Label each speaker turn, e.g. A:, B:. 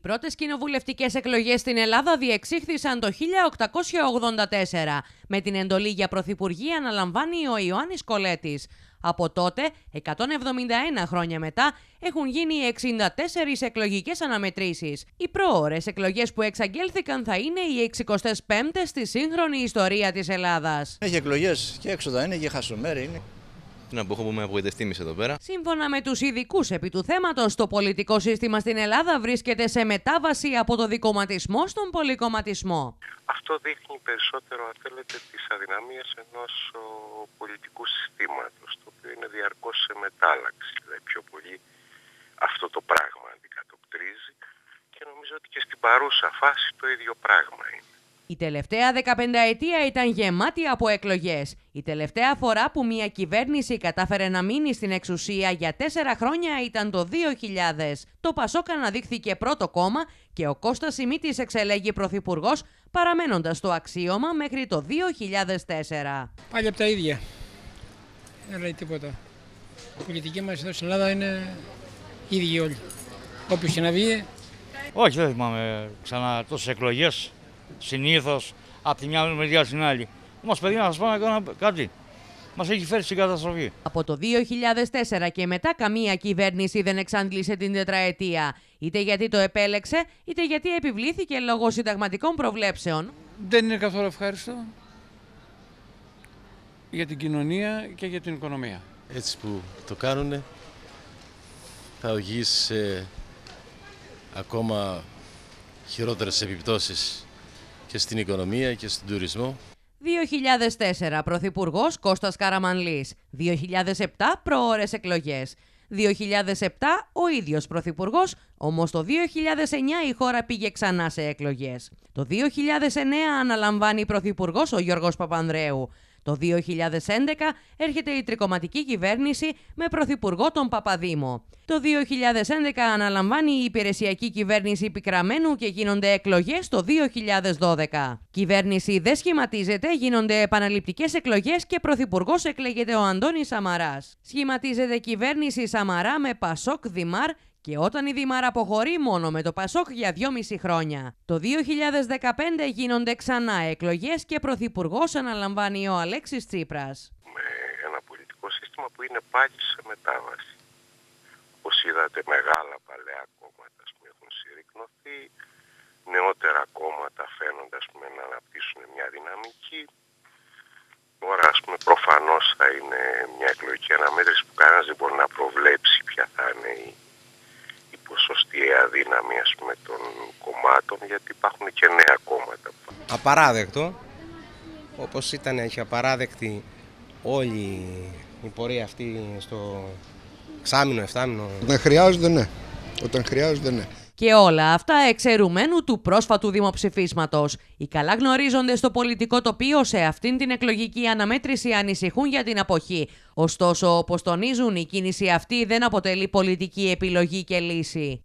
A: Οι πρώτες κοινοβουλευτικές εκλογές στην Ελλάδα διεξήχθησαν το 1884 με την εντολή για πρωθυπουργή αναλαμβάνει ο Ιωάννης Κολέτης. Από τότε, 171 χρόνια μετά, έχουν γίνει 64 εκλογικές αναμετρήσεις. Οι προώρες εκλογές που εξαγγέλθηκαν θα είναι οι 65 στη σύγχρονη ιστορία της Ελλάδας. Έχει εκλογές και έξοδα είναι και χασομέρι είναι να πω, έχω εδώ πέρα. Σύμφωνα με τους ειδικούς επί του θέματος, το πολιτικό σύστημα στην Ελλάδα βρίσκεται σε μετάβαση από το δικοματισμό στον πολυκομματισμό.
B: Αυτό δείχνει περισσότερο, αν θέλετε, τις αδυναμίες ενός πολιτικού συστήματος, το οποίο είναι διαρκώς σε μετάλλαξη. Δηλαδή, πιο πολύ αυτό το πράγμα αντικατοπτρίζει και νομίζω ότι και στην παρούσα φάση το ίδιο πράγμα είναι.
A: Η τελευταία 15 ετία ήταν γεμάτη από εκλογές. Η τελευταία φορά που μια κυβέρνηση κατάφερε να μείνει στην εξουσία για τέσσερα χρόνια ήταν το 2000. Το Πασόκ αναδείχθηκε πρώτο κόμμα και ο Κώστας Σιμίτης εξελέγει πρωθυπουργός παραμένοντας το αξίωμα μέχρι το 2004. Πάλι από τα ίδια.
B: Δεν λέει τίποτα. Η πολιτική μας εδώ στην Ελλάδα είναι ίδια. όλοι. Όποιος και
A: Όχι, δεν θυμάμαι ξανά τόσες εκλογές συνήθως από τη μια μεριά στην άλλη. Όμως, παιδιά, να σας πω κάτι. Μας έχει φέρει στην καταστροφή. Από το 2004 και μετά, καμία κυβέρνηση δεν εξάντλησε την τετραετία. Είτε γιατί το επέλεξε, είτε γιατί επιβλήθηκε λόγω συνταγματικών προβλέψεων. Δεν είναι καθόλου ευχάριστο
B: για την κοινωνία και για την οικονομία. Έτσι που το κάνουν, θα οδηγήσει σε ακόμα χειρότερες επιπτώσεις και στην οικονομία και στον τουρισμό.
A: 2004 Πρωθυπουργός Κώστας Καραμανλής. 2007 προώρες εκλογές. 2007 ο ίδιος Πρωθυπουργός, όμως το 2009 η χώρα πήγε ξανά σε εκλογές. Το 2009 αναλαμβάνει Πρωθυπουργός ο Γιώργος Παπανδρέου. Το 2011 έρχεται η τρικοματική κυβέρνηση με πρωθυπουργό τον Παπαδήμο. Το 2011 αναλαμβάνει η υπηρεσιακή κυβέρνηση Πικραμένου και γίνονται εκλογές το 2012. Κυβέρνηση δεν σχηματίζεται, γίνονται επαναληπτικές εκλογές και πρωθυπουργός εκλεγεται ο Αντώνης Σαμαράς. Σχηματίζεται κυβέρνηση Σαμαρά με Πασόκ Δημάρ και όταν η Δήμαρα αποχωρεί μόνο με το Πασόκ για 2,5 χρόνια, το 2015 γίνονται ξανά εκλογές και πρωθυπουργός αναλαμβάνει ο Αλέξης Τσίπρας.
B: Με ένα πολιτικό σύστημα που είναι πάλι σε μετάβαση. Όπως είδατε μεγάλα παλαιά κόμματα που έχουν συρρυκνωθεί, νεότερα κόμματα φαίνονται πούμε, να αναπτύσσουν μια δυναμική. Τώρα ας πούμε προφανώς θα είναι μια εκλογική αναμέτρηση που κανένας δεν μπορεί να προβλέψει δύναμη ας πούμε, των κομμάτων γιατί υπάρχουν και νέα κόμματα. Απαράδεκτο, όπως ήταν και απαράδεκτη όλη η πορεία αυτή στο ξάμινο, εφτάμινο. Όταν χρειάζονται ναι, όταν χρειάζονται ναι.
A: Και όλα αυτά εξαιρουμένου του πρόσφατου δημοψηφίσματος. Οι καλά γνωρίζονται στο πολιτικό τοπίο σε αυτήν την εκλογική αναμέτρηση ανησυχούν για την αποχή. Ωστόσο, όπως τονίζουν, η κίνηση αυτή δεν αποτελεί πολιτική επιλογή και λύση.